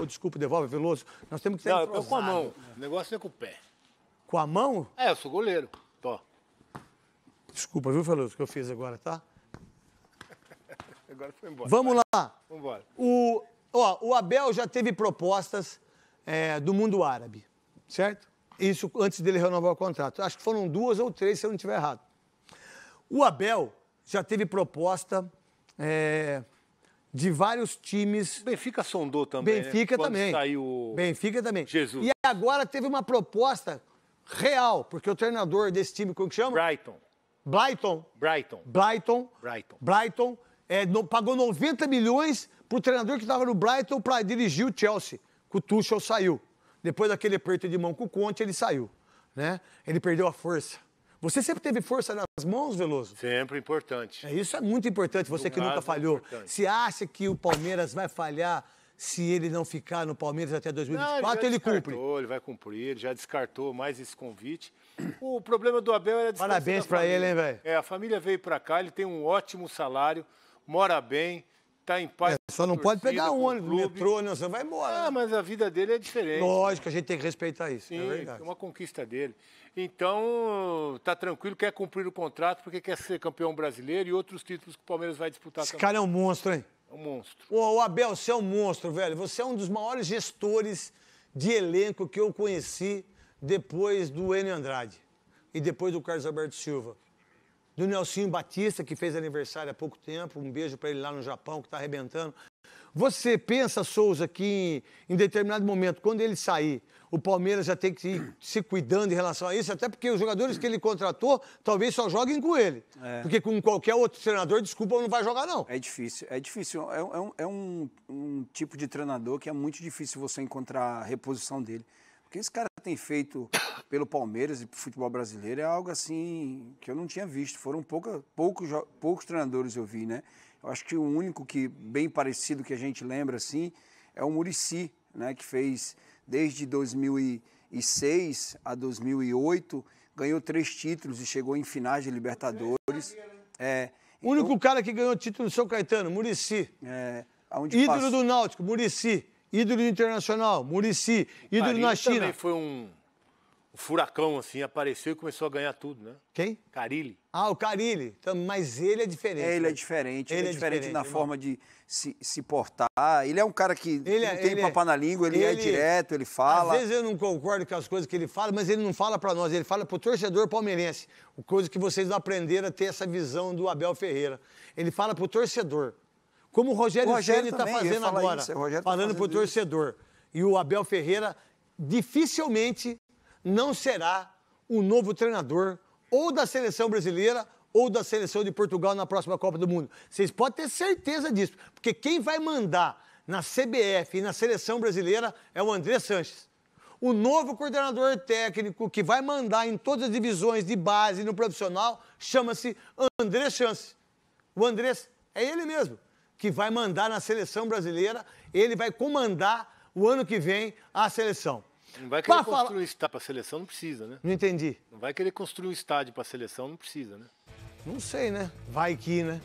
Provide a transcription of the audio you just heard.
Ou desculpa, devolve, é Veloso. Nós temos que estar Não, eu com a mão. O negócio é com o pé. Com a mão? É, eu sou goleiro. Tô. Desculpa, viu, Veloso, o que eu fiz agora, tá? agora foi embora. Vamos lá. Vamos embora. O, ó, o Abel já teve propostas é, do mundo árabe, certo? Isso antes dele renovar o contrato. Acho que foram duas ou três, se eu não estiver errado. O Abel já teve proposta é, de vários times. Benfica sondou também. Né? Benfica né? também. Saiu... Benfica também. Jesus. E agora teve uma proposta real, porque o treinador desse time, como que chama? Brighton. Brighton. Brighton. Brighton. Brighton. Brighton é, no, pagou 90 milhões para o treinador que estava no Brighton para dirigir o Chelsea. Que o Tuchel saiu. Depois daquele aperto de mão com o Conte, ele saiu. Né? Ele perdeu a força. Você sempre teve força nas mãos, Veloso? Sempre importante. É, isso é muito importante, você Do que nunca é falhou. Se acha que o Palmeiras vai falhar se ele não ficar no Palmeiras até 2024, não, ele, ele cumpre. Ele vai cumprir, ele já descartou mais esse convite. O problema do Abel era Parabéns para ele, hein, velho? É, a família veio para cá, ele tem um ótimo salário, mora bem, está em paz. É, só não pode pegar um ônibus, metrô, não, você vai embora. Ah, né? mas a vida dele é diferente. Lógico, a gente tem que respeitar isso. É Sim, é verdade. uma conquista dele. Então, tá tranquilo, quer cumprir o contrato porque quer ser campeão brasileiro e outros títulos que o Palmeiras vai disputar Esse também. cara é um monstro, hein? É um monstro. Ô, Abel, você é um monstro, velho. Você é um dos maiores gestores de elenco que eu conheci depois do Enio Andrade e depois do Carlos Alberto Silva do Nelsinho Batista, que fez aniversário há pouco tempo. Um beijo para ele lá no Japão, que está arrebentando. Você pensa, Souza, que em determinado momento, quando ele sair, o Palmeiras já tem que ir se cuidando em relação a isso, até porque os jogadores que ele contratou talvez só joguem com ele. É. Porque com qualquer outro treinador, desculpa, não vai jogar, não. É difícil, é difícil. É, é, um, é um, um tipo de treinador que é muito difícil você encontrar a reposição dele. Porque esse cara tem feito pelo Palmeiras e pro futebol brasileiro é algo assim que eu não tinha visto. Foram pouca, poucos, poucos treinadores eu vi, né? Eu acho que o único que bem parecido que a gente lembra assim é o Murici, né? Que fez desde 2006 a 2008 ganhou três títulos e chegou em finais de Libertadores. É, o único então cara que ganhou título no São Caetano, Murici. É, Ídolo do Náutico, Murici ídolo internacional, Murici, ídolo na China. também foi um furacão, assim, apareceu e começou a ganhar tudo, né? Quem? Carilli. Ah, o Carilli. Então, mas ele é diferente. Ele é né? diferente. Ele, ele é, é diferente, diferente na forma de se, se portar. Ele é um cara que ele não é, tem ele é, na língua, ele, é ele, é direto, ele fala. Às vezes eu não concordo com as coisas que ele fala, mas ele não fala para nós, ele fala para o torcedor palmeirense. Coisa que vocês aprenderam a ter essa visão do Abel Ferreira. Ele fala para o torcedor. Como o Rogério, Rogério está fazendo agora, isso, tá falando tá para o torcedor. E o Abel Ferreira dificilmente não será o novo treinador ou da seleção brasileira ou da seleção de Portugal na próxima Copa do Mundo. Vocês podem ter certeza disso, porque quem vai mandar na CBF e na seleção brasileira é o André Sanches. O novo coordenador técnico que vai mandar em todas as divisões de base no profissional chama-se André Chance. O André é ele mesmo que vai mandar na seleção brasileira, ele vai comandar o ano que vem a seleção. Não vai querer pra construir falar... um estádio para a seleção, não precisa, né? Não entendi. Não vai querer construir um estádio para a seleção, não precisa, né? Não sei, né? Vai que, né?